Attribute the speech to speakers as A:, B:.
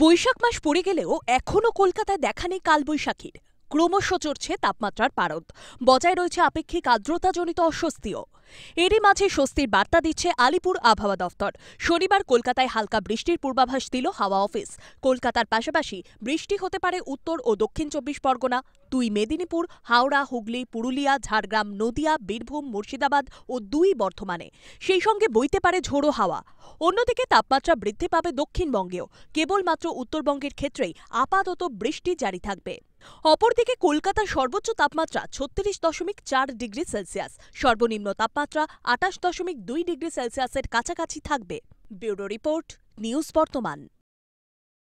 A: বৈশাখ মাস পড়ে গেলেও এখনও কলকাতায় দেখা নেই কালবৈশাখীর ক্রমশ চড়ছে তাপমাত্রার পারদ বজায় রয়েছে আপেক্ষিক আর্দ্রতাজনিত অস্বস্তিও এরই মাঝে স্বস্তির বার্তা দিচ্ছে আলিপুর আবহাওয়া দফতর শনিবার কলকাতায় হালকা বৃষ্টির পূর্বাভাস দিল হাওয়া অফিস কলকাতার পাশাপাশি বৃষ্টি হতে পারে উত্তর ও দক্ষিণ চব্বিশ পরগনা দুই মেদিনীপুর হাওড়া হুগলি পুরুলিয়া ঝাড়গ্রাম নদিয়া বীরভূম মুর্শিদাবাদ ও দুই বর্ধমানে সেই সঙ্গে বইতে পারে ঝোড়ো হাওয়া অন্যদিকে তাপমাত্রা বৃদ্ধি পাবে দক্ষিণবঙ্গেও কেবলমাত্র উত্তরবঙ্গের ক্ষেত্রেই আপাতত বৃষ্টি জারি থাকবে অপরদিকে কলকাতার সর্বোচ্চ তাপমাত্রা ছত্রিশ দশমিক চার ডিগ্রি সেলসিয়াস সর্বনিম্ন তাপমাত্রা আটাশ দশমিক দুই ডিগ্রি সেলসিয়াসের কাছাকাছি থাকবে ব্যুরো রিপোর্ট নিউজ বর্তমান